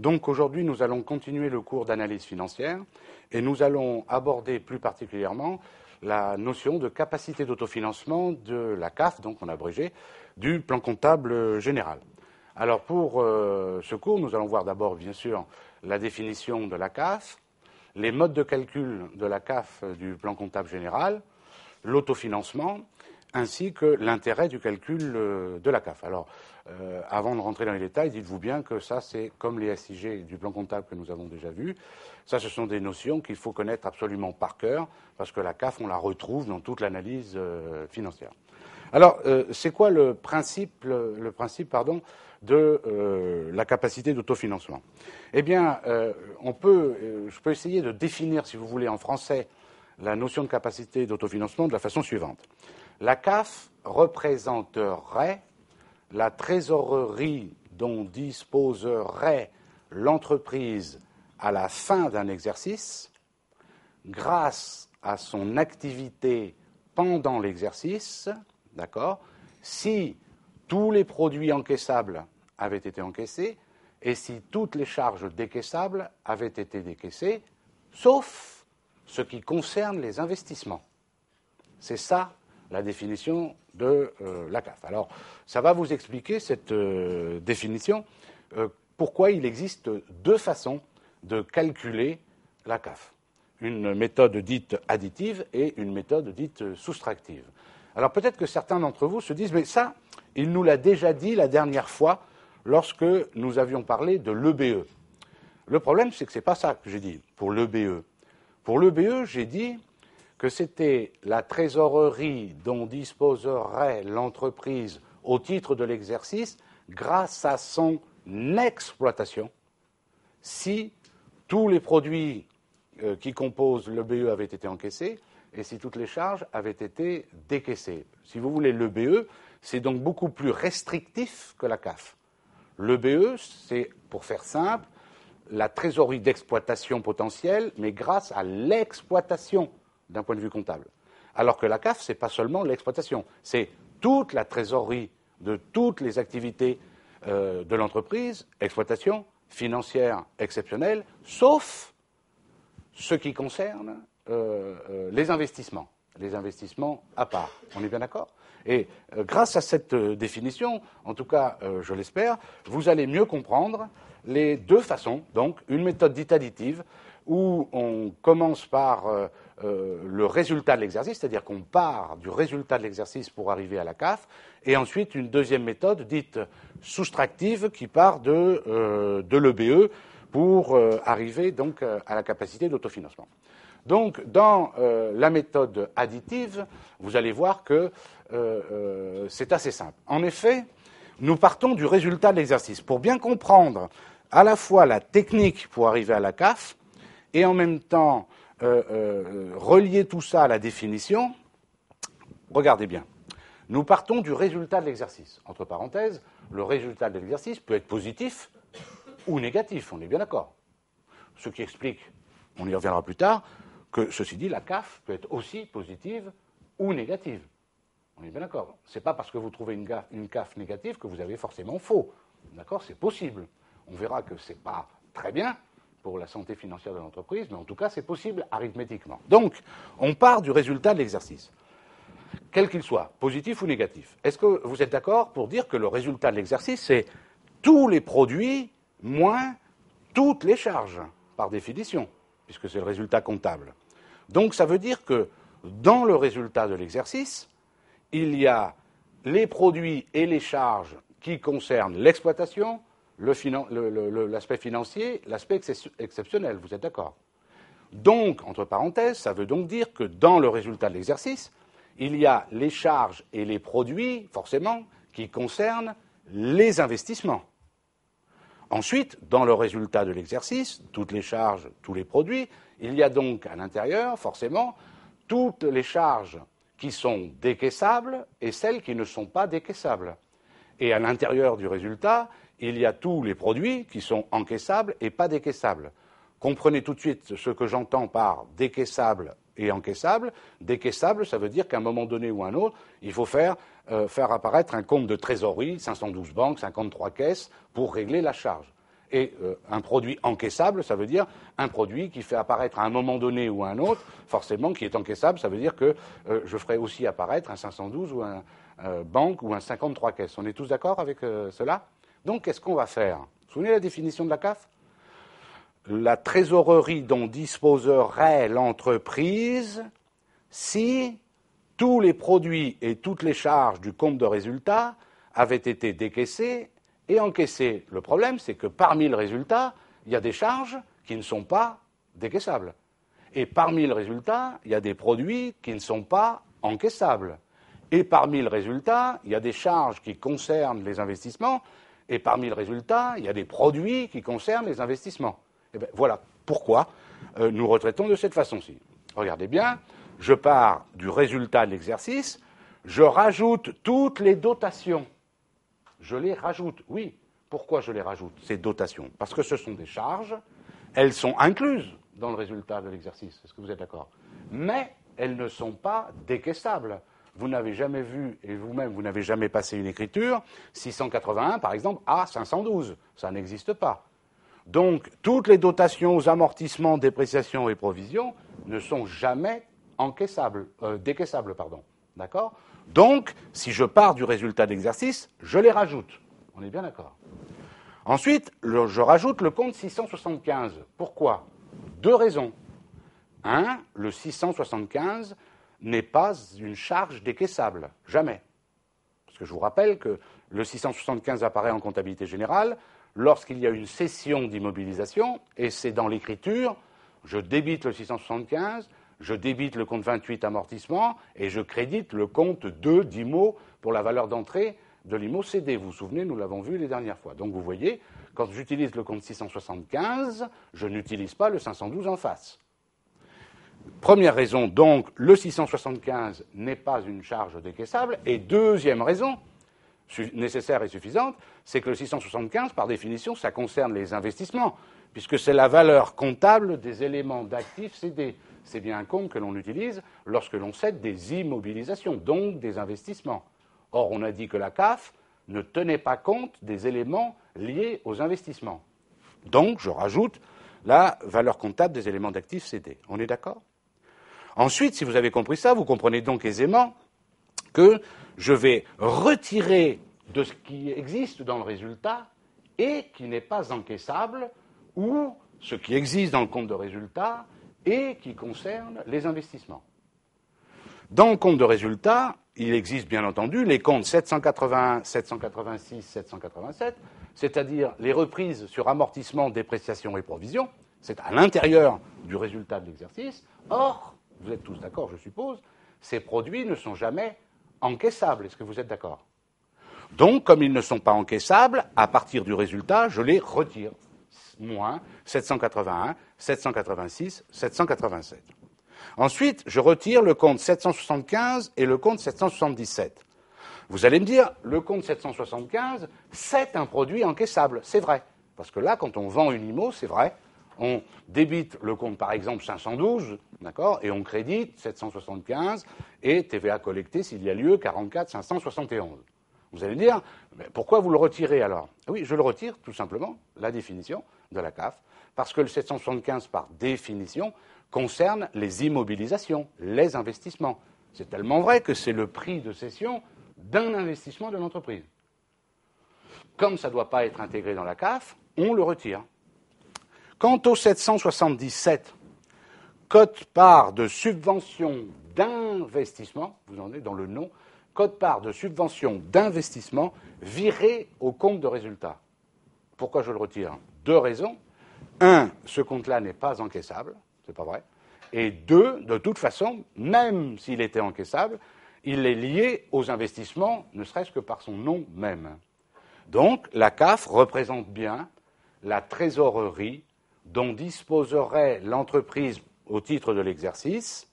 Donc aujourd'hui, nous allons continuer le cours d'analyse financière et nous allons aborder plus particulièrement la notion de capacité d'autofinancement de la CAF, donc en abrégé, du plan comptable général. Alors pour euh, ce cours, nous allons voir d'abord, bien sûr, la définition de la CAF, les modes de calcul de la CAF euh, du plan comptable général, l'autofinancement, ainsi que l'intérêt du calcul euh, de la CAF. Alors, euh, avant de rentrer dans les détails, dites-vous bien que ça, c'est comme les SIG du plan comptable que nous avons déjà vu. Ça, ce sont des notions qu'il faut connaître absolument par cœur, parce que la CAF, on la retrouve dans toute l'analyse euh, financière. Alors, c'est quoi le principe, le, principe pardon, de la capacité d'autofinancement Eh bien, on peut, je peux essayer de définir, si vous voulez, en français, la notion de capacité d'autofinancement de la façon suivante. La CAF représenterait la trésorerie dont disposerait l'entreprise à la fin d'un exercice grâce à son activité pendant l'exercice, d'accord Si tous les produits encaissables avaient été encaissés et si toutes les charges décaissables avaient été décaissées, sauf ce qui concerne les investissements. C'est ça la définition de euh, la CAF. Alors, ça va vous expliquer cette euh, définition, euh, pourquoi il existe deux façons de calculer la CAF. Une méthode dite additive et une méthode dite soustractive. Alors peut-être que certains d'entre vous se disent, mais ça, il nous l'a déjà dit la dernière fois lorsque nous avions parlé de l'EBE. Le problème, c'est que ce n'est pas ça que j'ai dit pour l'EBE. Pour l'EBE, j'ai dit, que c'était la trésorerie dont disposerait l'entreprise au titre de l'exercice grâce à son exploitation si tous les produits euh, qui composent le BE avaient été encaissés et si toutes les charges avaient été décaissées. Si vous voulez, le BE, c'est donc beaucoup plus restrictif que la CAF. Le BE, c'est, pour faire simple, la trésorerie d'exploitation potentielle, mais grâce à l'exploitation d'un point de vue comptable. Alors que la CAF, ce n'est pas seulement l'exploitation, c'est toute la trésorerie de toutes les activités euh, de l'entreprise, exploitation, financière, exceptionnelle, sauf ce qui concerne euh, euh, les investissements, les investissements à part. On est bien d'accord Et grâce à cette définition, en tout cas, je l'espère, vous allez mieux comprendre les deux façons, donc une méthode dite additive, où on commence par euh, euh, le résultat de l'exercice, c'est-à-dire qu'on part du résultat de l'exercice pour arriver à la CAF, et ensuite une deuxième méthode dite soustractive qui part de, euh, l'EBE pour arriver donc à la capacité d'autofinancement. Donc, dans la méthode additive, vous allez voir que c'est assez simple. En effet, nous partons du résultat de l'exercice. Pour bien comprendre à la fois la technique pour arriver à la CAF, et en même temps euh, euh, relier tout ça à la définition, regardez bien. Nous partons du résultat de l'exercice. Entre parenthèses, le résultat de l'exercice peut être positif ou négatif, on est bien d'accord. Ce qui explique, on y reviendra plus tard, que ceci dit, la CAF peut être aussi positive ou négative. On est bien d'accord. Ce n'est pas parce que vous trouvez une, une CAF négative que vous avez forcément faux. D'accord C'est possible. On verra que ce n'est pas très bien, pour la santé financière de l'entreprise, mais en tout cas, c'est possible arithmétiquement. Donc, on part du résultat de l'exercice, quel qu'il soit, positif ou négatif. Est-ce que vous êtes d'accord pour dire que le résultat de l'exercice, c'est tous les produits moins toutes les charges, par définition, puisque c'est le résultat comptable Donc, ça veut dire que dans le résultat de l'exercice, il y a les produits et les charges qui concernent l'exploitation, l'aspect financier, l'aspect exceptionnel, vous êtes d'accord Donc, entre parenthèses, ça veut donc dire que dans le résultat de l'exercice, il y a les charges et les produits, forcément, qui concernent les investissements. Ensuite, dans le résultat de l'exercice, toutes les charges, tous les produits, il y a donc à l'intérieur, forcément, toutes les charges qui sont décaissables et celles qui ne sont pas décaissables. Et à l'intérieur du résultat, il y a tous les produits qui sont encaissables et pas décaissables. Comprenez tout de suite ce que j'entends par décaissable et encaissable. Décaissable, ça veut dire qu'à un moment donné ou à un autre, il faut faire, euh, faire apparaître un compte de trésorerie, 512 banques, 53 caisses, pour régler la charge. Et euh, un produit encaissable, ça veut dire un produit qui fait apparaître à un moment donné ou à un autre, forcément, qui est encaissable, ça veut dire que euh, je ferai aussi apparaître un 512 ou un banque ou un 53 caisses. On est tous d'accord avec cela donc, qu'est-ce qu'on va faire Vous vous souvenez de la définition de la CAF La trésorerie dont disposerait l'entreprise si tous les produits et toutes les charges du compte de résultat avaient été décaissés et encaissés. Le problème, c'est que parmi le résultat, il y a des charges qui ne sont pas décaissables. Et parmi le résultat, il y a des produits qui ne sont pas encaissables. Et parmi le résultat, il y a des charges qui concernent les investissements et parmi le résultat, il y a des produits qui concernent les investissements. Et eh bien voilà pourquoi euh, nous retraitons de cette façon-ci. Regardez bien, je pars du résultat de l'exercice, je rajoute toutes les dotations. Je les rajoute, oui. Pourquoi je les rajoute, ces dotations Parce que ce sont des charges, elles sont incluses dans le résultat de l'exercice, est-ce que vous êtes d'accord Mais elles ne sont pas décaissables vous n'avez jamais vu, et vous-même, vous n'avez jamais passé une écriture, 681, par exemple, à 512. Ça n'existe pas. Donc, toutes les dotations, aux amortissements, dépréciations et provisions ne sont jamais encaissables, euh, décaissables, pardon. D'accord Donc, si je pars du résultat d'exercice, je les rajoute. On est bien d'accord. Ensuite, je rajoute le compte 675. Pourquoi Deux raisons. Un, le 675 n'est pas une charge décaissable. Jamais. Parce que je vous rappelle que le 675 apparaît en comptabilité générale lorsqu'il y a une cession d'immobilisation, et c'est dans l'écriture, je débite le 675, je débite le compte 28 amortissement, et je crédite le compte 2 d'IMO pour la valeur d'entrée de l'IMO CD. Vous vous souvenez, nous l'avons vu les dernières fois. Donc vous voyez, quand j'utilise le compte 675, je n'utilise pas le 512 en face. Première raison, donc, le 675 n'est pas une charge décaissable. Et deuxième raison, nécessaire et suffisante, c'est que le 675, par définition, ça concerne les investissements, puisque c'est la valeur comptable des éléments d'actifs cédés. C'est bien un compte que l'on utilise lorsque l'on cède des immobilisations, donc des investissements. Or, on a dit que la CAF ne tenait pas compte des éléments liés aux investissements. Donc, je rajoute la valeur comptable des éléments d'actifs cédés. On est d'accord Ensuite, si vous avez compris ça, vous comprenez donc aisément que je vais retirer de ce qui existe dans le résultat et qui n'est pas encaissable ou ce qui existe dans le compte de résultat et qui concerne les investissements. Dans le compte de résultat, il existe bien entendu les comptes 781, 786, 787, c'est-à-dire les reprises sur amortissement, dépréciation et provision. C'est à l'intérieur du résultat de l'exercice. Or, vous êtes tous d'accord, je suppose, ces produits ne sont jamais encaissables. Est-ce que vous êtes d'accord Donc, comme ils ne sont pas encaissables, à partir du résultat, je les retire. Moins 781, 786, 787. Ensuite, je retire le compte 775 et le compte 777. Vous allez me dire, le compte 775, c'est un produit encaissable. C'est vrai. Parce que là, quand on vend une IMO, c'est vrai, on débite le compte, par exemple, 512, d'accord, et on crédite 775, et TVA collectée, s'il y a lieu, 44 571. Vous allez dire, mais pourquoi vous le retirez alors ah Oui, je le retire, tout simplement, la définition de la CAF, parce que le 775, par définition, concerne les immobilisations, les investissements. C'est tellement vrai que c'est le prix de cession d'un investissement de l'entreprise. Comme ça ne doit pas être intégré dans la CAF, on le retire. Quant au 777, cote-part de subvention d'investissement, vous en êtes dans le nom, cote-part de subvention d'investissement viré au compte de résultat. Pourquoi je le retire Deux raisons. Un, ce compte-là n'est pas encaissable, c'est pas vrai. Et deux, de toute façon, même s'il était encaissable, il est lié aux investissements, ne serait-ce que par son nom même. Donc, la CAF représente bien la trésorerie dont disposerait l'entreprise au titre de l'exercice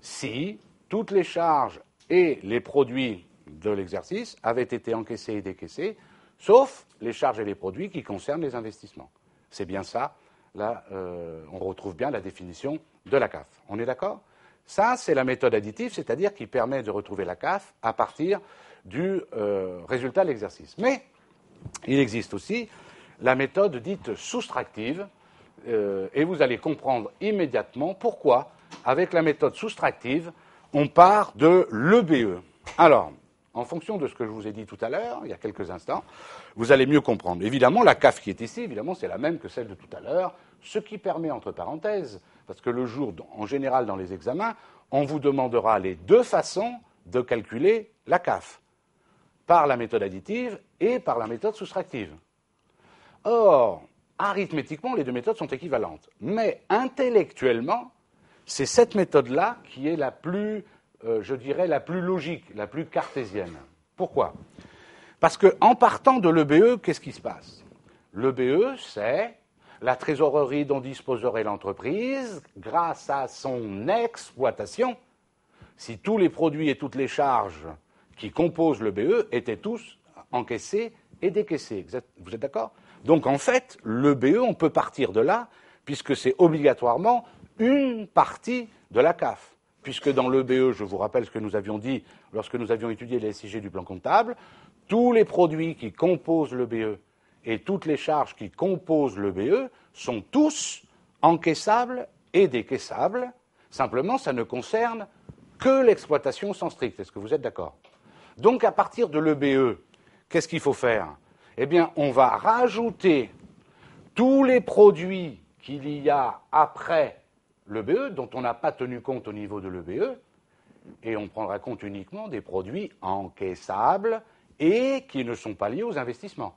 si toutes les charges et les produits de l'exercice avaient été encaissés et décaissés, sauf les charges et les produits qui concernent les investissements. C'est bien ça, là, euh, on retrouve bien la définition de la CAF. On est d'accord Ça, c'est la méthode additive, c'est-à-dire qui permet de retrouver la CAF à partir du euh, résultat de l'exercice. Mais il existe aussi la méthode dite soustractive, euh, et vous allez comprendre immédiatement pourquoi, avec la méthode soustractive, on part de l'EBE. Alors, en fonction de ce que je vous ai dit tout à l'heure, il y a quelques instants, vous allez mieux comprendre. Évidemment, la CAF qui est ici, évidemment, c'est la même que celle de tout à l'heure, ce qui permet, entre parenthèses, parce que le jour, en général, dans les examens, on vous demandera les deux façons de calculer la CAF, par la méthode additive et par la méthode soustractive. Or, arithmétiquement, les deux méthodes sont équivalentes. Mais intellectuellement, c'est cette méthode-là qui est la plus, euh, je dirais, la plus logique, la plus cartésienne. Pourquoi Parce qu'en partant de l'EBE, qu'est-ce qui se passe L'EBE, c'est la trésorerie dont disposerait l'entreprise grâce à son exploitation si tous les produits et toutes les charges qui composent l'EBE étaient tous encaissés et décaissés. Vous êtes d'accord donc en fait, le BE, on peut partir de là, puisque c'est obligatoirement une partie de la CAF. Puisque dans le BE, je vous rappelle ce que nous avions dit lorsque nous avions étudié les SIG du plan comptable, tous les produits qui composent le BE et toutes les charges qui composent le BE sont tous encaissables et décaissables. Simplement, ça ne concerne que l'exploitation sans strict. Est-ce que vous êtes d'accord Donc, à partir de l'EBE, qu'est-ce qu'il faut faire eh bien, on va rajouter tous les produits qu'il y a après l'EBE, dont on n'a pas tenu compte au niveau de l'EBE, et on prendra compte uniquement des produits encaissables et qui ne sont pas liés aux investissements.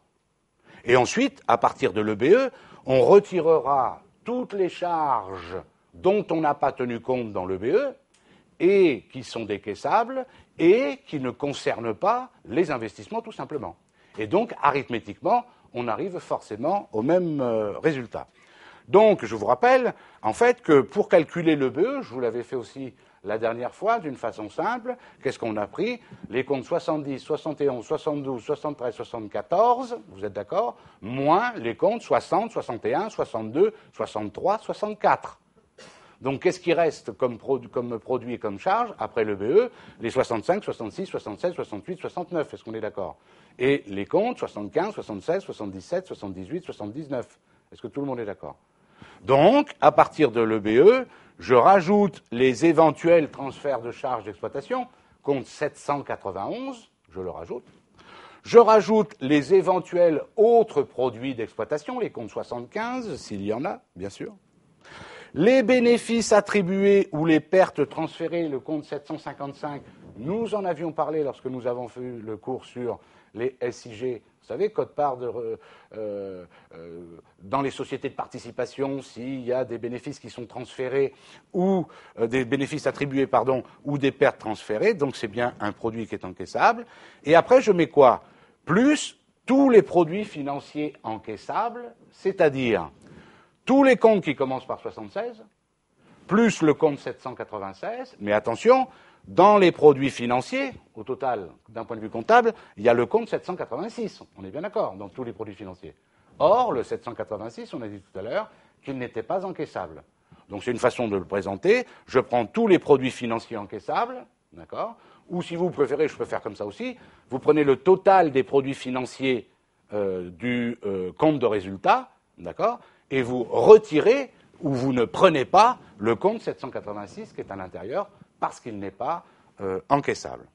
Et ensuite, à partir de l'EBE, on retirera toutes les charges dont on n'a pas tenu compte dans l'EBE et qui sont décaissables et qui ne concernent pas les investissements tout simplement. Et donc, arithmétiquement, on arrive forcément au même euh, résultat. Donc, je vous rappelle, en fait, que pour calculer le BE, je vous l'avais fait aussi la dernière fois, d'une façon simple, qu'est-ce qu'on a pris Les comptes 70, 71, 72, 73, 74, vous êtes d'accord Moins les comptes 60, 61, 62, 63, 64. Donc qu'est-ce qui reste comme, produit et comme charge après le BE Les 65, 66, 67, 68, 69, est-ce qu'on est, est d'accord Et les comptes 75, 76, 77, 78, 79. Est-ce que tout le monde est d'accord Donc, à partir de l'EBE, je rajoute les éventuels transferts de charges d'exploitation, compte 791, je le rajoute. Je rajoute les éventuels autres produits d'exploitation, les comptes 75, s'il y en a, bien sûr. Les bénéfices attribués ou les pertes transférées, le compte 755, nous en avions parlé lorsque nous avons fait le cours sur les SIG. Vous savez, code part euh, euh, dans les sociétés de participation, s'il y a des bénéfices qui sont transférés ou euh, des bénéfices attribués, pardon, ou des pertes transférées, donc c'est bien un produit qui est encaissable. Et après, je mets quoi Plus tous les produits financiers encaissables, c'est-à-dire tous les comptes qui commencent par 76, plus le compte 796, mais attention, dans les produits financiers, au total, d'un point de vue comptable, il y a le compte 786, on est bien d'accord, dans tous les produits financiers. Or, le 786, on a dit tout à l'heure qu'il n'était pas encaissable. Donc c'est une façon de le présenter, je prends tous les produits financiers encaissables, d'accord Ou si vous préférez, je peux faire comme ça aussi, vous prenez le total des produits financiers euh, du euh, compte de résultat, d'accord et vous retirez ou vous ne prenez pas le compte 786 qui est à l'intérieur parce qu'il n'est pas euh, encaissable.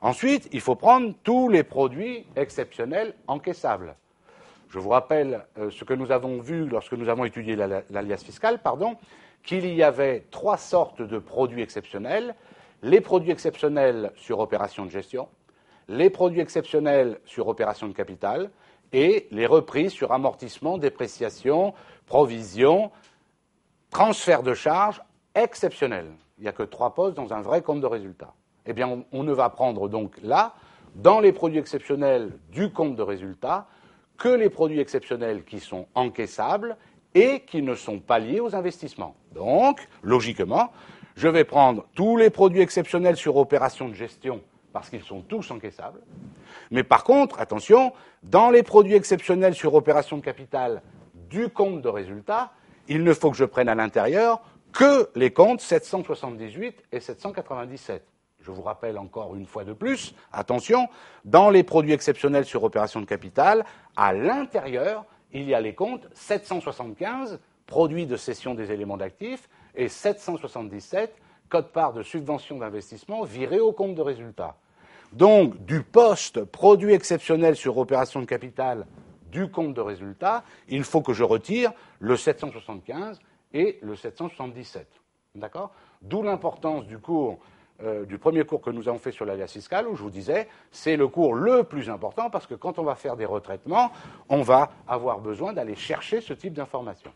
Ensuite, il faut prendre tous les produits exceptionnels encaissables. Je vous rappelle euh, ce que nous avons vu lorsque nous avons étudié l'alias fiscal, pardon, qu'il y avait trois sortes de produits exceptionnels. Les produits exceptionnels sur opération de gestion, les produits exceptionnels sur opération de capital et les reprises sur amortissement, dépréciation, provision, transfert de charges exceptionnels. Il n'y a que trois postes dans un vrai compte de résultat. Eh bien, on, on ne va prendre donc là, dans les produits exceptionnels du compte de résultat, que les produits exceptionnels qui sont encaissables et qui ne sont pas liés aux investissements. Donc, logiquement, je vais prendre tous les produits exceptionnels sur opération de gestion parce qu'ils sont tous encaissables. Mais par contre, attention, dans les produits exceptionnels sur opération de capital du compte de résultat, il ne faut que je prenne à l'intérieur que les comptes 778 et 797. Je vous rappelle encore une fois de plus, attention, dans les produits exceptionnels sur opération de capital, à l'intérieur, il y a les comptes 775, produits de cession des éléments d'actifs, et 777, code part de subvention d'investissement virés au compte de résultat donc du poste produit exceptionnel sur opération de capital du compte de résultat, il faut que je retire le 775 et le 777. D'accord D'où l'importance du cours, euh, du premier cours que nous avons fait sur l'alias fiscale, où je vous disais, c'est le cours le plus important parce que quand on va faire des retraitements, on va avoir besoin d'aller chercher ce type d'information.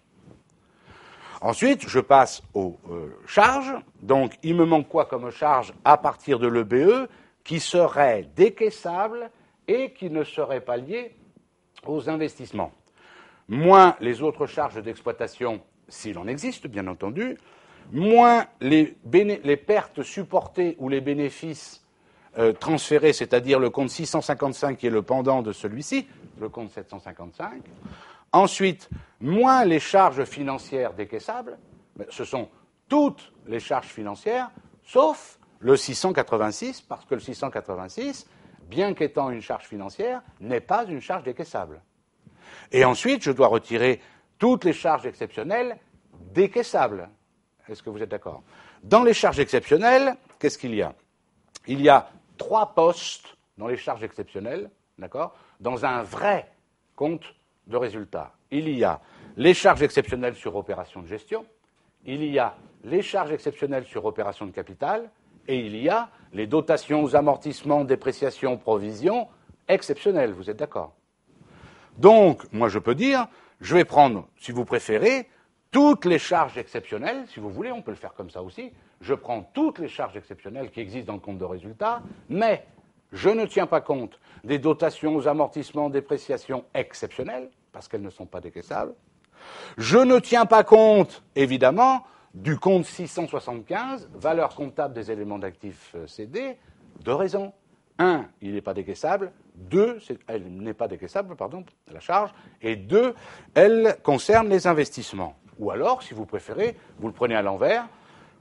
Ensuite, je passe aux euh, charges. Donc, il me manque quoi comme charge à partir de l'EBE qui seraient décaissables et qui ne seraient pas liées aux investissements, moins les autres charges d'exploitation, s'il en existe, bien entendu, moins les, pertes supportées ou les bénéfices euh, transférés, c'est-à-dire le compte 655 qui est le pendant de celui-ci, le compte 755, ensuite, moins les charges financières décaissables, ce sont toutes les charges financières, sauf le 686, parce que le 686, bien qu'étant une charge financière, n'est pas une charge décaissable. Et ensuite, je dois retirer toutes les charges exceptionnelles décaissables. Est-ce que vous êtes d'accord Dans les charges exceptionnelles, qu'est-ce qu'il y a Il y a trois postes dans les charges exceptionnelles, d'accord Dans un vrai compte de résultat. Il y a les charges exceptionnelles sur opération de gestion, il y a les charges exceptionnelles sur opération de capital, et il y a les dotations, aux amortissements, dépréciations, provisions exceptionnelles, vous êtes d'accord Donc, moi je peux dire, je vais prendre, si vous préférez, toutes les charges exceptionnelles, si vous voulez, on peut le faire comme ça aussi, je prends toutes les charges exceptionnelles qui existent dans le compte de résultats, mais je ne tiens pas compte des dotations, aux amortissements, dépréciations exceptionnelles, parce qu'elles ne sont pas décaissables. Je ne tiens pas compte, évidemment, du compte 675, valeur comptable des éléments d'actifs euh, cédés, deux raisons. Un, il n'est pas décaissable. Deux, elle n'est pas décaissable, pardon, la charge. Et deux, elle concerne les investissements. Ou alors, si vous préférez, vous le prenez à l'envers.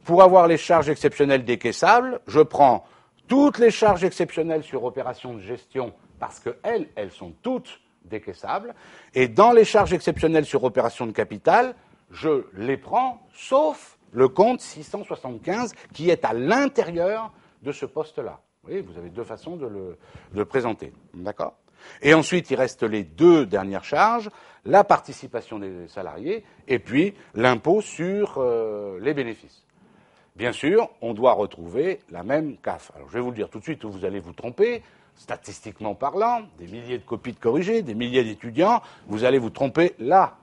Pour avoir les charges exceptionnelles décaissables, je prends toutes les charges exceptionnelles sur opération de gestion, parce qu'elles, elles sont toutes décaissables. Et dans les charges exceptionnelles sur opération de capital, je les prends, sauf le compte 675 qui est à l'intérieur de ce poste-là. Vous voyez, vous avez deux façons de le, présenter. D'accord Et ensuite, il reste les deux dernières charges, la participation des salariés et puis l'impôt sur euh, les bénéfices. Bien sûr, on doit retrouver la même CAF. Alors, je vais vous le dire tout de suite, vous allez vous tromper. Statistiquement parlant, des milliers de copies de corrigés, des milliers d'étudiants, vous allez vous tromper là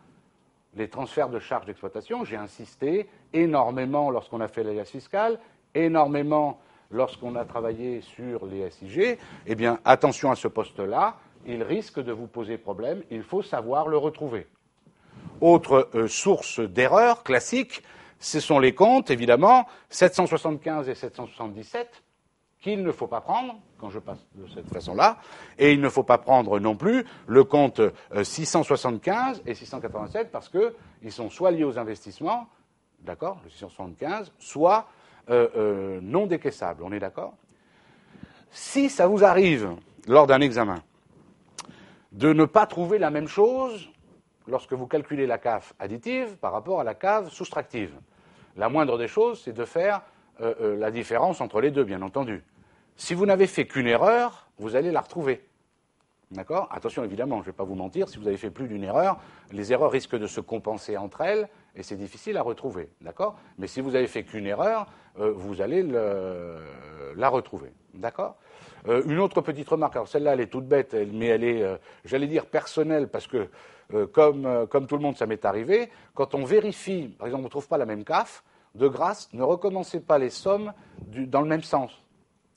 les transferts de charges d'exploitation, j'ai insisté énormément lorsqu'on a fait l'AIAS fiscale, énormément lorsqu'on a travaillé sur les SIG, eh bien, attention à ce poste-là, il risque de vous poser problème, il faut savoir le retrouver. Autre euh, source d'erreur classique, ce sont les comptes, évidemment, 775 et 777, qu'il ne faut pas prendre, quand je passe de cette façon-là, et il ne faut pas prendre non plus le compte 675 euh, et 687 parce qu'ils sont soit liés aux investissements, d'accord, le 675, soit euh, euh, non décaissables, on est d'accord Si ça vous arrive, lors d'un examen, de ne pas trouver la même chose lorsque vous calculez la CAF additive par rapport à la CAF soustractive, la moindre des choses, c'est de faire euh, euh, la différence entre les deux, bien entendu. Si vous n'avez fait qu'une erreur, vous allez la retrouver. D'accord Attention, évidemment, je ne vais pas vous mentir, si vous avez fait plus d'une erreur, les erreurs risquent de se compenser entre elles et c'est difficile à retrouver. D'accord Mais si vous n'avez fait qu'une erreur, euh, vous allez la retrouver. D'accord Une autre petite remarque, alors celle-là, elle est toute bête, mais elle est, j'allais dire, personnelle, parce que, comme, comme, tout le monde, ça m'est arrivé, quand on vérifie, par exemple, on ne trouve pas la même CAF, de grâce, ne recommencez pas les sommes dans le même sens.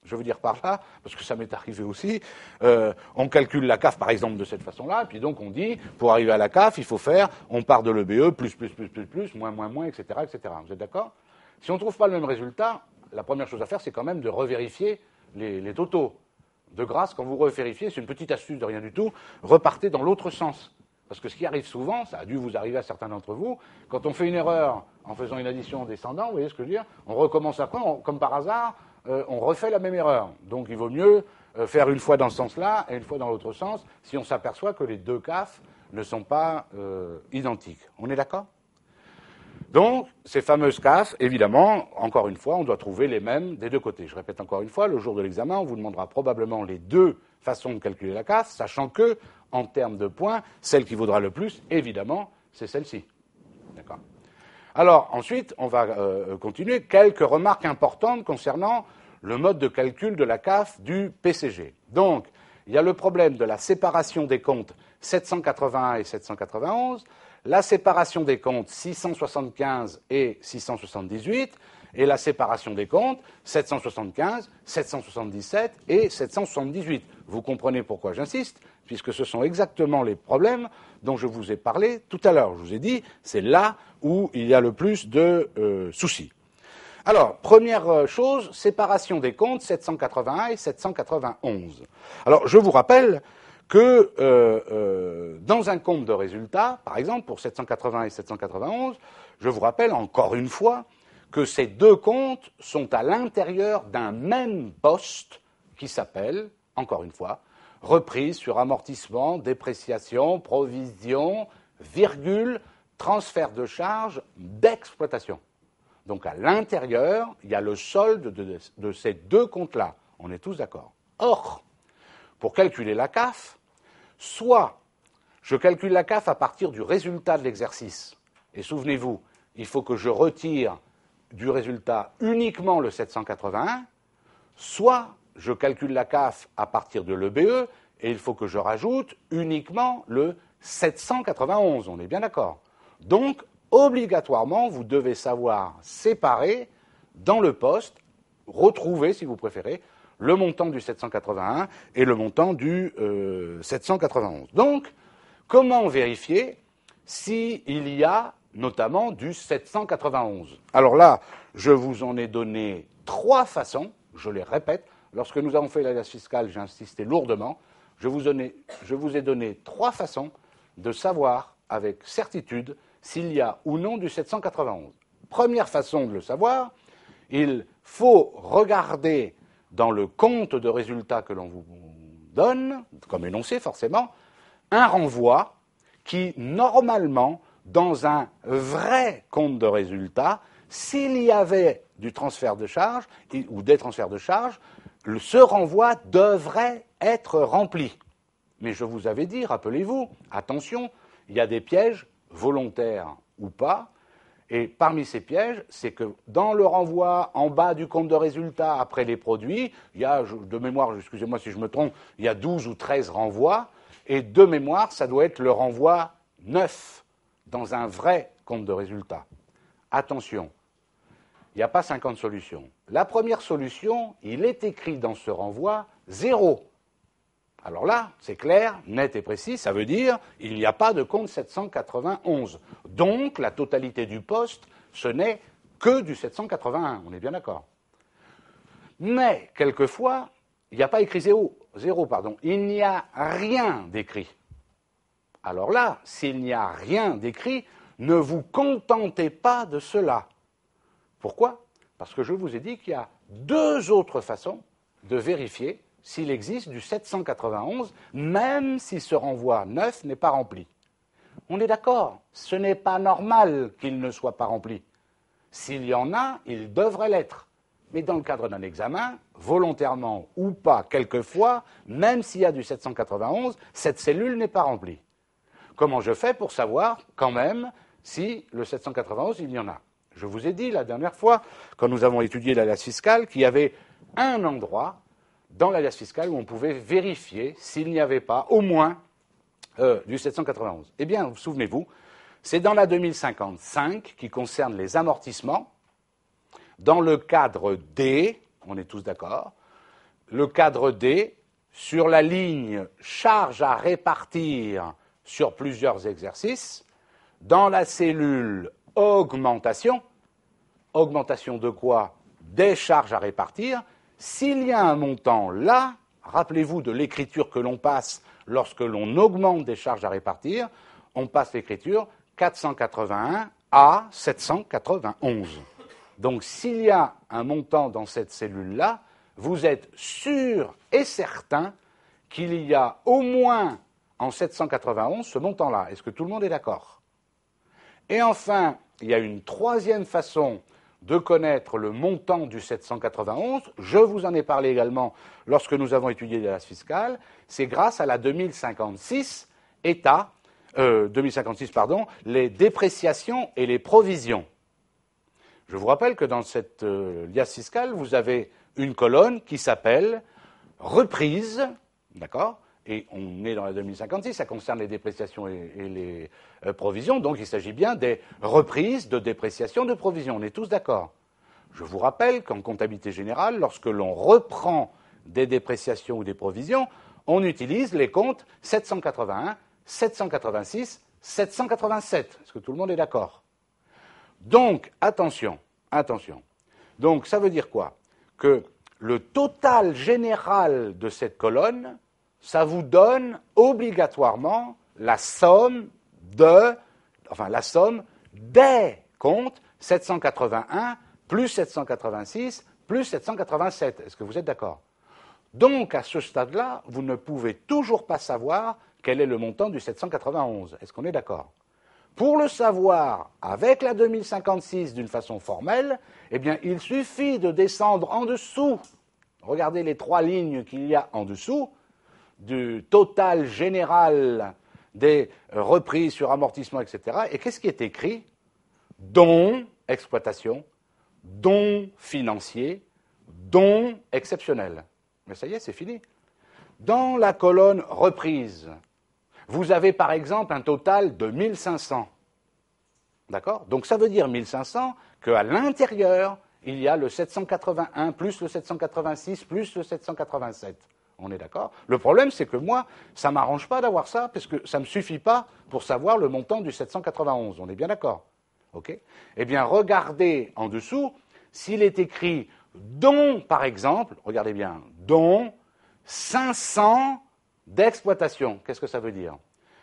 Je veux dire par là, parce que ça m'est arrivé aussi, euh, on calcule la CAF par exemple de cette façon-là, puis donc on dit, pour arriver à la CAF, il faut faire, on part de l'EBE, plus, plus, plus, plus, plus, moins, moins, moins, etc. etc. Vous êtes d'accord Si on ne trouve pas le même résultat, la première chose à faire, c'est quand même de revérifier les totaux. De grâce, quand vous revérifiez, c'est une petite astuce de rien du tout, repartez dans l'autre sens. Parce que ce qui arrive souvent, ça a dû vous arriver à certains d'entre vous, quand on fait une erreur en faisant une addition descendant, vous voyez ce que je veux dire On recommence après, comme par hasard, euh, on refait la même erreur. Donc il vaut mieux euh, faire une fois dans ce sens-là et une fois dans l'autre sens, si on s'aperçoit que les deux CAF ne sont pas euh, identiques. On est d'accord donc, ces fameuses CAF, évidemment, encore une fois, on doit trouver les mêmes des deux côtés. Je répète encore une fois, le jour de l'examen, on vous demandera probablement les deux façon de calculer la CAF, sachant que, en termes de points, celle qui vaudra le plus, évidemment, c'est celle-ci. D'accord Alors, ensuite, on va euh, continuer. Quelques remarques importantes concernant le mode de calcul de la CAF du PCG. Donc, il y a le problème de la séparation des comptes 781 et 791, la séparation des comptes 675 et 678, et la séparation des comptes 775, 777 et 778. Vous comprenez pourquoi j'insiste, puisque ce sont exactement les problèmes dont je vous ai parlé tout à l'heure. Je vous ai dit, c'est là où il y a le plus de euh, soucis. Alors, première euh, chose, séparation des comptes 781 et 791. Alors, je vous rappelle que euh, dans un compte de résultat, par exemple pour 780 et 791, je vous rappelle encore une fois que ces deux comptes sont à l'intérieur d'un même poste qui s'appelle encore une fois, reprise sur amortissement, dépréciation, provision, virgule, transfert de charge d'exploitation. Donc à l'intérieur, il y a le solde de, ces deux comptes-là. On est tous d'accord. Or, pour calculer la CAF, soit je calcule la CAF à partir du résultat de l'exercice. Et souvenez-vous, il faut que je retire du résultat uniquement le 781, soit je calcule la CAF à partir de l'EBE et il faut que je rajoute uniquement le 791, on est bien d'accord. Donc, obligatoirement, vous devez savoir séparer dans le poste, retrouver, si vous préférez, le montant du 781 et le montant du 791. Euh, Donc, comment vérifier s'il y a notamment du 791 Alors là, je vous en ai donné trois façons, je les répète, Lorsque nous avons fait l'alias fiscale, j'ai insisté lourdement, je vous, ai, donné trois façons de savoir avec certitude s'il y a ou non du 791. Première façon de le savoir, il faut regarder dans le compte de résultats que l'on vous donne, comme énoncé forcément, un renvoi qui, normalement, dans un vrai compte de résultat, s'il y avait du transfert de charge ou des transferts de charge, ce renvoi devrait être rempli. Mais je vous avais dit, rappelez-vous, attention, il y a des pièges volontaires ou pas. Et parmi ces pièges, c'est que dans le renvoi en bas du compte de résultat après les produits, il y a, de mémoire, excusez-moi si je me trompe, il y a 12 ou 13 renvois. Et de mémoire, ça doit être le renvoi 9 dans un vrai compte de résultat. Attention, il n'y a pas 50 solutions. La première solution, il est écrit dans ce renvoi zéro. Alors là, c'est clair, net et précis, ça veut dire il n'y a pas de compte 791. Donc la totalité du poste, ce n'est que du 781, on est bien d'accord. Mais quelquefois, il n'y a pas écrit zéro, zéro pardon, il n'y a rien d'écrit. Alors là, s'il n'y a rien d'écrit, ne vous contentez pas de cela. Pourquoi Parce que je vous ai dit qu'il y a deux autres façons de vérifier s'il existe du 791, même si ce renvoi neuf n'est pas rempli. On est d'accord, ce n'est pas normal qu'il ne soit pas rempli. S'il y en a, il devrait l'être. Mais dans le cadre d'un examen, volontairement ou pas, quelquefois, même s'il y a du 791, cette cellule n'est pas remplie. Comment je fais pour savoir, quand même, si le 791, il y en a je vous ai dit la dernière fois, quand nous avons étudié l'alias fiscale, qu'il y avait un endroit dans l'alias fiscale où on pouvait vérifier s'il n'y avait pas au moins euh, du 791. Eh bien, souvenez-vous, c'est dans la 2055 qui concerne les amortissements, dans le cadre D, on est tous d'accord, le cadre D sur la ligne charge à répartir sur plusieurs exercices, dans la cellule augmentation. Augmentation de quoi Des charges à répartir. S'il y a un montant là, rappelez-vous de l'écriture que l'on passe lorsque l'on augmente des charges à répartir, on passe l'écriture 481 à 791. Donc s'il y a un montant dans cette cellule-là, vous êtes sûr et certain qu'il y a au moins en 791 ce montant-là. Est-ce que tout le monde est d'accord et enfin, il y a une troisième façon de connaître le montant du 791, je vous en ai parlé également lorsque nous avons étudié les fiscale. c'est grâce à la 2056 État, 2056 euh, pardon, les dépréciations et les provisions. Je vous rappelle que dans cette euh, liasse fiscale, vous avez une colonne qui s'appelle reprise, d'accord et on est dans la 2056, ça concerne les dépréciations et, les euh, provisions, donc il s'agit bien des reprises de dépréciation de provisions, on est tous d'accord. Je vous rappelle qu'en comptabilité générale, lorsque l'on reprend des dépréciations ou des provisions, on utilise les comptes 781, 786, 787. Est-ce que tout le monde est d'accord Donc, attention, attention. Donc, ça veut dire quoi Que le total général de cette colonne ça vous donne obligatoirement la somme de, enfin la somme des comptes 781 plus 786 plus 787. Est-ce que vous êtes d'accord Donc à ce stade-là, vous ne pouvez toujours pas savoir quel est le montant du 791. Est-ce qu'on est, d'accord pour le savoir avec la 2056 d'une façon formelle, eh bien, il suffit de descendre en dessous. Regardez les trois lignes qu'il y a en dessous du total général des reprises sur amortissement, etc. Et qu'est-ce qui est écrit Don exploitation, don financier, don exceptionnel. Mais ça y est, c'est fini. Dans la colonne reprise, vous avez par exemple un total de 1500. D'accord Donc ça veut dire 1500 qu'à l'intérieur, il y a le 781 plus le 786 plus le 787. On est d'accord Le problème, c'est que moi, ça ne m'arrange pas d'avoir ça, parce que ça ne me suffit pas pour savoir le montant du 791. On est bien d'accord OK Eh bien, regardez en dessous, s'il est écrit dont, par exemple, regardez bien, dont 500 d'exploitation. Qu'est-ce que ça veut dire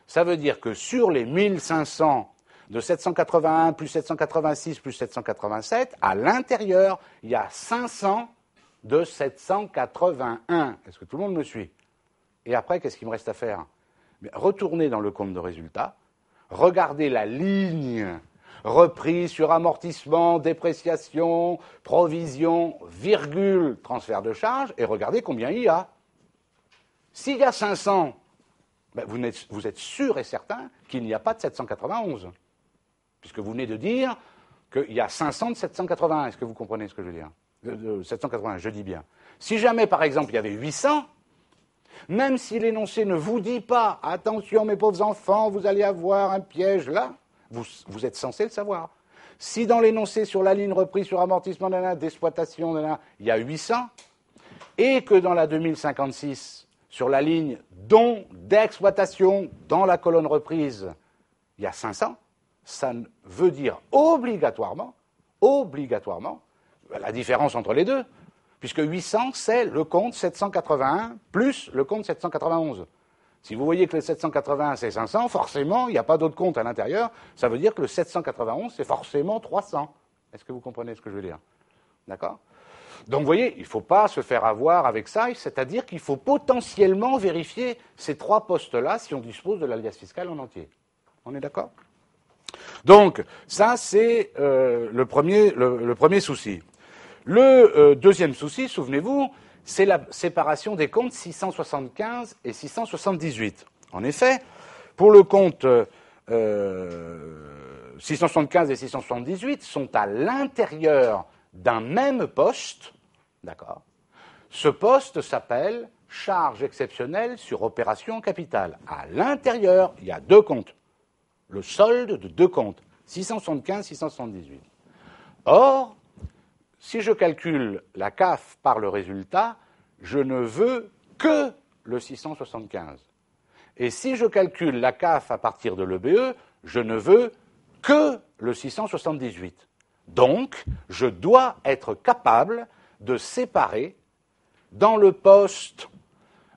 Ça veut dire que sur les 1500 de 781 plus 786 plus 787, à l'intérieur, il y a 500 de 781. Est-ce que tout le monde me suit Et après, qu'est-ce qu'il me reste à faire Retourner dans le compte de résultats, regarder la ligne reprise sur amortissement, dépréciation, provision, virgule, transfert de charge, et regardez combien il y a. S'il y a 500, ben, vous, êtes, vous êtes sûr et certain qu'il n'y a pas de 791, puisque vous venez de dire qu'il y a 500 de 781. Est-ce que vous comprenez ce que je veux dire 780, je dis bien. Si jamais, par exemple, il y avait 800, même si l'énoncé ne vous dit pas « Attention, mes pauvres enfants, vous allez avoir un piège là », vous, êtes censé le savoir. Si dans l'énoncé sur la ligne reprise sur amortissement, d'exploitation, il y a 800, et que dans la 2056, sur la ligne don d'exploitation, dans la colonne reprise, il y a 500, ça veut dire obligatoirement, obligatoirement, la différence entre les deux, puisque 800, c'est le compte 781 plus le compte 791. Si vous voyez que le 781, c'est 500, forcément, il n'y a pas d'autres compte à l'intérieur. Ça veut dire que le 791, c'est forcément 300. Est-ce que vous comprenez ce que je veux dire D'accord Donc, vous voyez, il ne faut pas se faire avoir avec ça, c'est-à-dire qu'il faut potentiellement vérifier ces trois postes-là si on dispose de l'alias fiscal en entier. On est d'accord donc, ça, c'est euh, le, premier, le premier souci. Le euh, deuxième souci, souvenez-vous, c'est la séparation des comptes 675 et 678. En effet, pour le compte 675 euh, euh, et 678 sont à l'intérieur d'un même poste, d'accord Ce poste s'appelle charge exceptionnelle sur opération capitale. À l'intérieur, il y a deux comptes. Le solde de deux comptes, 675, 678. Or, si je calcule la CAF par le résultat, je ne veux que le 675. Et si je calcule la CAF à partir de l'EBE, je ne veux que le 678. Donc, je dois être capable de séparer dans le poste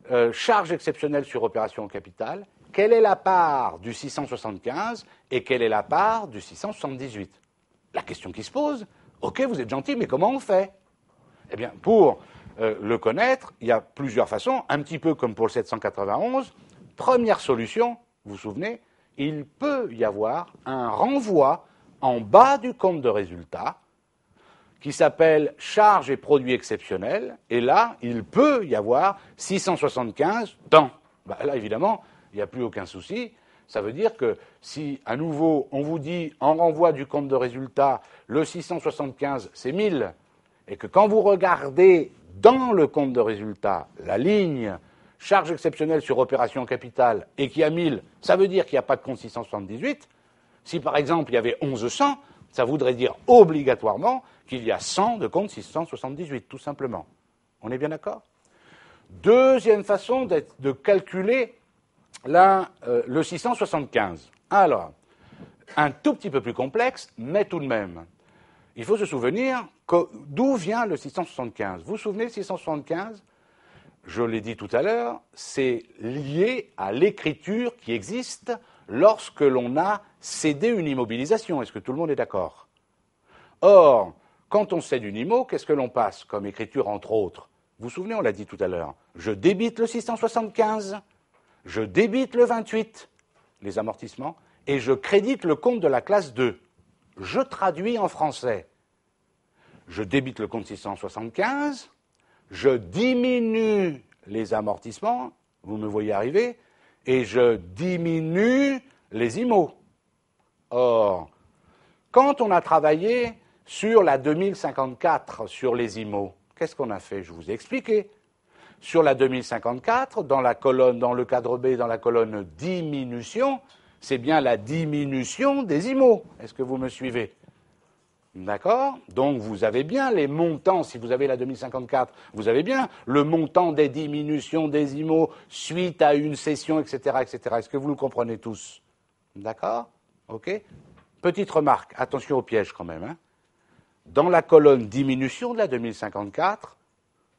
euh, charge exceptionnelle sur opération au capital, quelle est la part du 675 et quelle est la part du 678 La question qui se pose, Ok, vous êtes gentil, mais comment on fait Eh bien, pour euh, le connaître, il y a plusieurs façons, un petit peu comme pour le 791. Première solution, vous vous souvenez, il peut y avoir un renvoi en bas du compte de résultat qui s'appelle charges et produits exceptionnels. Et là, il peut y avoir 675 temps. Bah, là, évidemment, il n'y a plus aucun souci. Ça veut dire que si à nouveau on vous dit en renvoi du compte de résultat, le 675 c'est 1000, et que quand vous regardez dans le compte de résultat la ligne charge exceptionnelle sur opération capitale et qu'il y a 1000, ça veut dire qu'il n'y a pas de compte 678. Si par exemple il y avait 1100, ça voudrait dire obligatoirement qu'il y a 100 de compte 678, tout simplement. On est bien d'accord Deuxième façon de calculer euh, le 675. Alors, un tout petit peu plus complexe, mais tout de même. Il faut se souvenir d'où vient le 675. Vous vous souvenez, 675 Je l'ai dit tout à l'heure, c'est lié à l'écriture qui existe lorsque l'on a cédé une immobilisation. Est-ce que tout le monde est d'accord Or, quand on cède une immo, qu'est-ce que l'on passe comme écriture, entre autres Vous vous souvenez, on l'a dit tout à l'heure. Je débite le 675 je débite le 28, les amortissements, et je crédite le compte de la classe 2. Je traduis en français. Je débite le compte 675, je diminue les amortissements, vous me voyez arriver, et je diminue les IMO. Or, quand on a travaillé sur la 2054, sur les IMO, qu'est-ce qu'on a fait Je vous ai expliqué. Sur la 2054, dans la colonne, dans le cadre B, dans la colonne diminution, c'est bien la diminution des IMO. Est-ce que vous me suivez D'accord Donc vous avez bien les montants, si vous avez la 2054, vous avez bien le montant des diminutions des IMO suite à une session, etc. etc. Est-ce que vous le comprenez tous D'accord OK Petite remarque, attention au piège quand même. Hein. dans la colonne diminution de la 2054,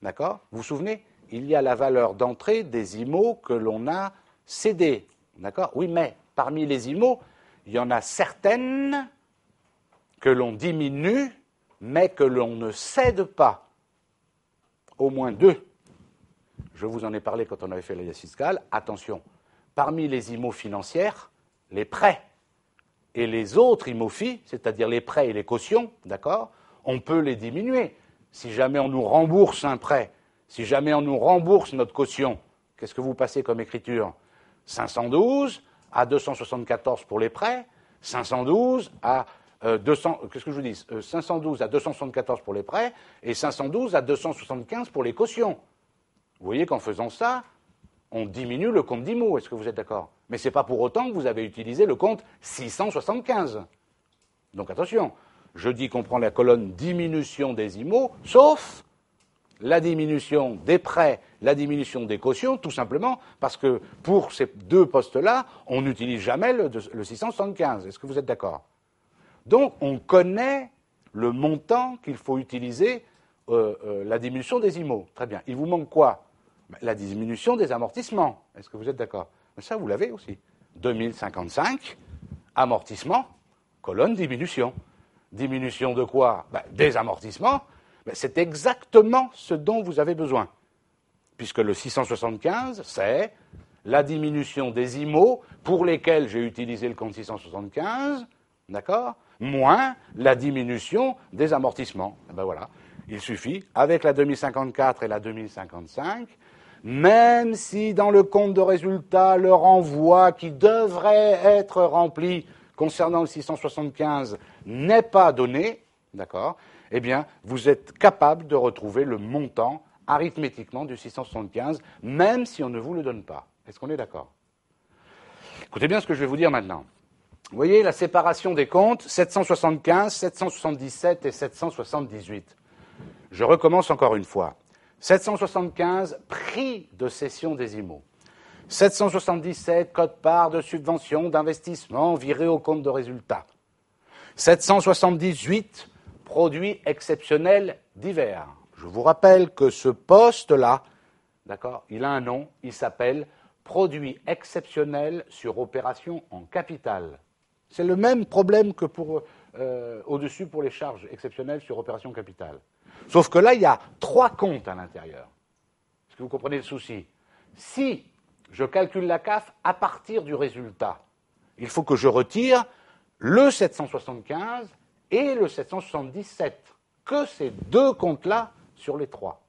d'accord Vous vous souvenez il y a la valeur d'entrée des IMO que l'on a cédés, D'accord Oui, mais parmi les IMO, il y en a certaines que l'on diminue, mais que l'on ne cède pas. Au moins deux. Je vous en ai parlé quand on avait fait l'alias fiscale. Attention, parmi les IMO financières, les prêts et les autres IMOFI, c'est-à-dire les prêts et les cautions, d'accord, on peut les diminuer. Si jamais on nous rembourse un prêt si jamais on nous rembourse notre caution, qu'est-ce que vous passez comme écriture 512 à 274 pour les prêts, 512 à 200, euh, qu'est-ce que je vous dis 512 euh, à 274 pour les prêts et 512 à 275 pour les cautions. Vous voyez qu'en faisant ça, on diminue le compte d'IMO, est-ce que vous êtes d'accord Mais ce n'est pas pour autant que vous avez utilisé le compte 675. Donc attention, je dis qu'on prend la colonne diminution des IMO, sauf la diminution des prêts, la diminution des cautions, tout simplement parce que pour ces deux postes-là, on n'utilise jamais le, 675. Est-ce que vous êtes d'accord Donc, on connaît le montant qu'il faut utiliser, euh, euh, la diminution des IMO. Très bien. Il vous manque quoi ben, La diminution des amortissements. Est-ce que vous êtes d'accord ben, Ça, vous l'avez aussi. 2055, amortissement, colonne diminution. Diminution de quoi ben, Des amortissements c'est exactement ce dont vous avez besoin. Puisque le 675, c'est la diminution des IMO pour lesquels j'ai utilisé le compte 675, d'accord Moins la diminution des amortissements. Eh ben voilà. Il suffit, avec la 2054 et la 2055, même si dans le compte de résultat, le renvoi qui devrait être rempli concernant le 675 n'est pas donné, d'accord eh bien, vous êtes capable de retrouver le montant arithmétiquement du 675, même si on ne vous le donne pas. Est-ce qu'on est, d'accord Écoutez bien ce que je vais vous dire maintenant. Vous voyez la séparation des comptes 775, 777 et 778. Je recommence encore une fois. 775, prix de cession des IMO. 777, code-part de subvention, d'investissement viré au compte de résultat. 778, produits exceptionnels divers. Je vous rappelle que ce poste-là, d'accord, il a un nom, il s'appelle Produits exceptionnel sur opération en capital. C'est le même problème que pour euh, au-dessus pour les charges exceptionnelles sur opération capital. Sauf que là, il y a trois comptes à l'intérieur. Est-ce que vous comprenez le souci Si je calcule la CAF à partir du résultat, il faut que je retire le 775 et le 777. Que ces deux comptes-là sur les trois.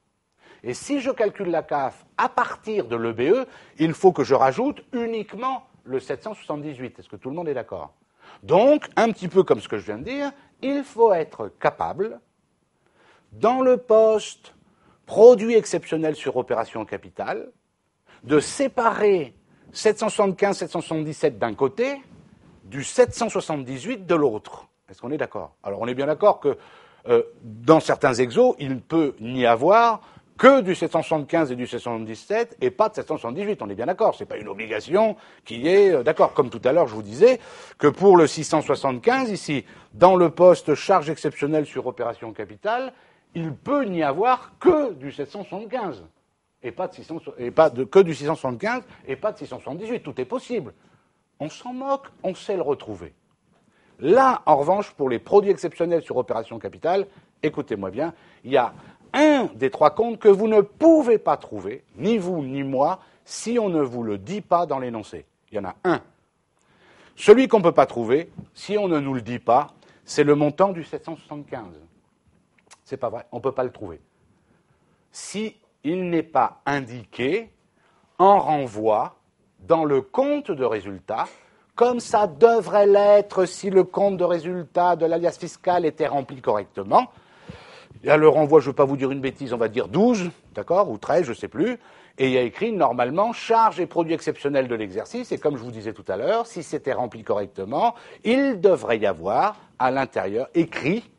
Et si je calcule la CAF à partir de l'EBE, il faut que je rajoute uniquement le 778. Est-ce que tout le monde est d'accord Donc, un petit peu comme ce que je viens de dire, il faut être capable, dans le poste produit exceptionnel sur opération capital, de séparer 775-777 d'un côté du 778 de l'autre. Est-ce qu'on est, d'accord Alors on est bien d'accord que euh, dans certains exos, il ne peut n'y avoir que du 775 et du 777 et pas de 778. On est bien d'accord. ce n'est pas une obligation qui est euh, d'accord. Comme tout à l'heure, je vous disais que pour le 675 ici, dans le poste charge exceptionnelle sur opération capitale, il peut n'y avoir que du 775 et pas de et pas de, que du 675 et pas de 678. Tout est possible. On s'en moque, on sait le retrouver. Là, en revanche, pour les produits exceptionnels sur opération capitale, écoutez-moi bien, il y a un des trois comptes que vous ne pouvez pas trouver, ni vous ni moi, si on ne vous le dit pas dans l'énoncé. Il y en a un. Celui qu'on ne peut pas trouver, si on ne nous le dit pas, c'est le montant du 775. C'est pas vrai, on ne peut pas le trouver. Si il n'est pas indiqué en renvoi dans le compte de résultat comme ça devrait l'être si le compte de résultat de l'alias fiscal était rempli correctement. Il y a le renvoi, je ne veux pas vous dire une bêtise, on va dire 12, d'accord, ou 13, je ne sais plus. Et il y a écrit normalement charges et produits exceptionnels de l'exercice. Et comme je vous disais tout à l'heure, si c'était rempli correctement, il devrait y avoir à l'intérieur écrit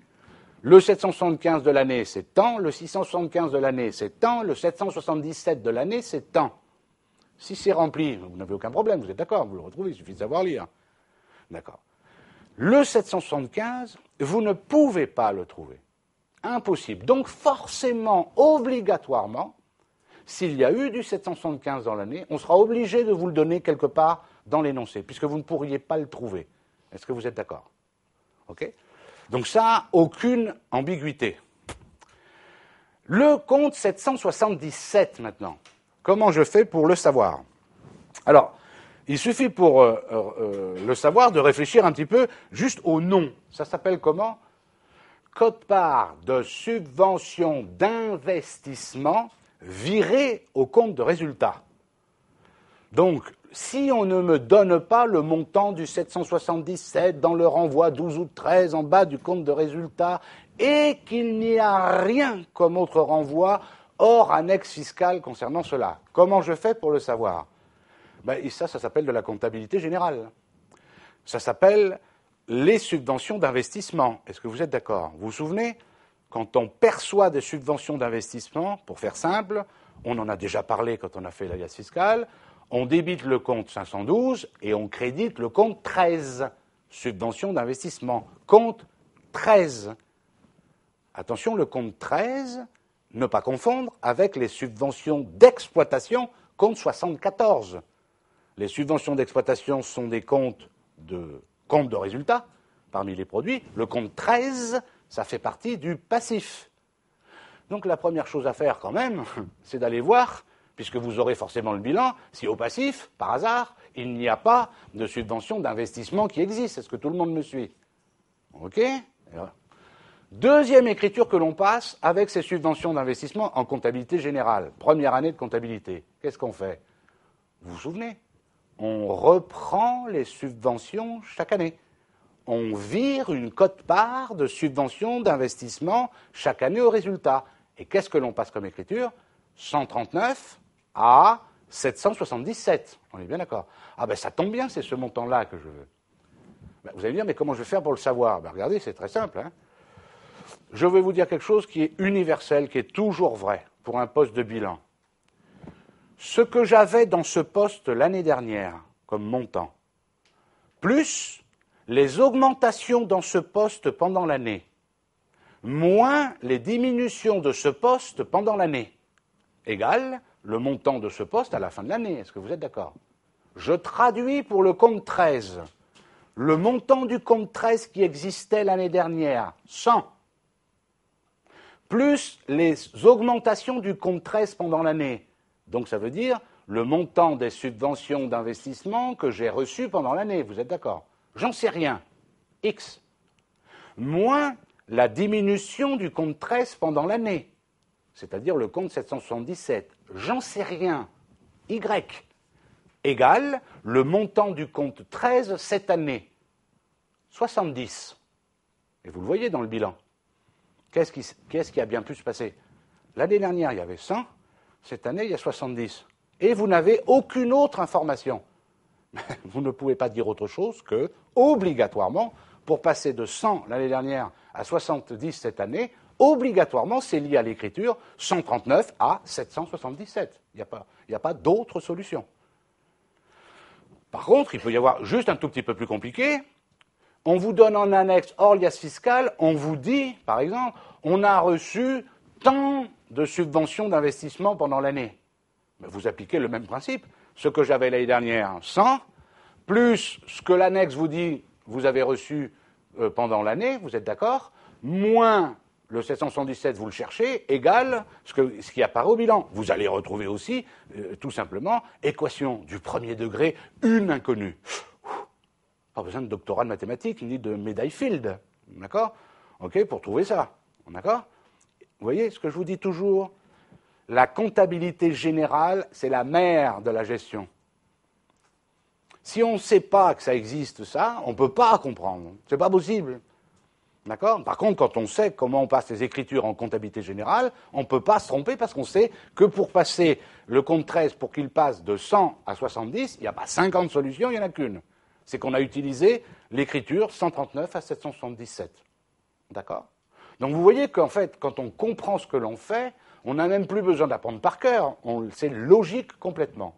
le 775 de l'année, c'est tant, le 675 de l'année, c'est tant, le 777 de l'année, c'est tant. Si c'est rempli, vous n'avez aucun problème, vous êtes d'accord, vous le retrouvez, il suffit de savoir lire. D'accord. Le 775, vous ne pouvez pas le trouver. Impossible. Donc forcément, obligatoirement, s'il y a eu du 775 dans l'année, on sera obligé de vous le donner quelque part dans l'énoncé, puisque vous ne pourriez pas le trouver. Est-ce que vous êtes d'accord OK Donc ça, aucune ambiguïté. Le compte 777 maintenant. Comment je fais pour le savoir Alors, il suffit pour euh, euh, euh, le savoir de réfléchir un petit peu juste au nom. Ça s'appelle comment Code part de subvention d'investissement virée au compte de résultat. Donc, si on ne me donne pas le montant du 777 dans le renvoi 12 ou 13 en bas du compte de résultat et qu'il n'y a rien comme autre renvoi, hors annexe fiscale concernant cela. Comment je fais pour le savoir ben, Ça, ça s'appelle de la comptabilité générale. Ça s'appelle les subventions d'investissement. Est-ce que vous êtes d'accord Vous vous souvenez Quand on perçoit des subventions d'investissement, pour faire simple, on en a déjà parlé quand on a fait l'alias fiscale, on débite le compte 512 et on crédite le compte 13, subvention d'investissement. Compte 13. Attention, le compte 13, ne pas confondre avec les subventions d'exploitation, compte 74. Les subventions d'exploitation sont des comptes de, comptes de résultats parmi les produits. Le compte 13, ça fait partie du passif. Donc la première chose à faire quand même, c'est d'aller voir, puisque vous aurez forcément le bilan, si au passif, par hasard, il n'y a pas de subvention d'investissement qui existe. Est-ce que tout le monde me suit OK Deuxième écriture que l'on passe avec ces subventions d'investissement en comptabilité générale, première année de comptabilité. Qu'est-ce qu'on fait Vous vous souvenez On reprend les subventions chaque année. On vire une cote-part de subventions d'investissement chaque année au résultat. Et qu'est-ce que l'on passe comme écriture 139 à 777. On est bien d'accord. Ah ben ça tombe bien, c'est ce montant-là que je veux. Ben, vous allez me dire, mais comment je vais faire pour le savoir ben, Regardez, c'est très simple. Hein je vais vous dire quelque chose qui est universel, qui est toujours vrai pour un poste de bilan. Ce que j'avais dans ce poste l'année dernière comme montant, plus les augmentations dans ce poste pendant l'année, moins les diminutions de ce poste pendant l'année, égale le montant de ce poste à la fin de l'année. Est-ce que vous êtes d'accord Je traduis pour le compte 13 le montant du compte 13 qui existait l'année dernière, 100 plus les augmentations du compte 13 pendant l'année. Donc ça veut dire le montant des subventions d'investissement que j'ai reçues pendant l'année, vous êtes d'accord J'en sais rien. X. Moins la diminution du compte 13 pendant l'année, c'est-à-dire le compte 777. J'en sais rien. Y Égal le montant du compte 13 cette année. 70. Et vous le voyez dans le bilan. Qu'est-ce qui, a bien pu se passer L'année dernière, il y avait 100, cette année, il y a 70. Et vous n'avez aucune autre information. Vous ne pouvez pas dire autre chose que, obligatoirement, pour passer de 100 l'année dernière à 70 cette année, obligatoirement, c'est lié à l'écriture 139 à 777. Il n'y a pas, il n'y a pas d'autre solution. Par contre, il peut y avoir juste un tout petit peu plus compliqué, on vous donne en annexe, hors liasse fiscale, on vous dit, par exemple, on a reçu tant de subventions d'investissement pendant l'année. vous appliquez le même principe. Ce que j'avais l'année dernière, 100, plus ce que l'annexe vous dit, vous avez reçu euh, pendant l'année, vous êtes d'accord, moins le 777, vous le cherchez, égale ce, que, ce qui apparaît au bilan. Vous allez retrouver aussi, euh, tout simplement, équation du premier degré, une inconnue. Pas besoin de doctorat de mathématiques ni de médaille Field, d'accord Ok, pour trouver ça, d'accord Vous voyez ce que je vous dis toujours La comptabilité générale, c'est la mère de la gestion. Si on ne sait pas que ça existe, ça, on ne peut pas comprendre. C'est pas possible. D'accord Par contre, quand on sait comment on passe les écritures en comptabilité générale, on ne peut pas se tromper parce qu'on sait que pour passer le compte 13, pour qu'il passe de 100 à 70, il n'y a pas 50 solutions, il n'y en a qu'une. C'est qu'on a utilisé l'écriture 139 à 777. D'accord Donc vous voyez qu'en fait, quand on comprend ce que l'on fait, on n'a même plus besoin d'apprendre par cœur. C'est logique complètement.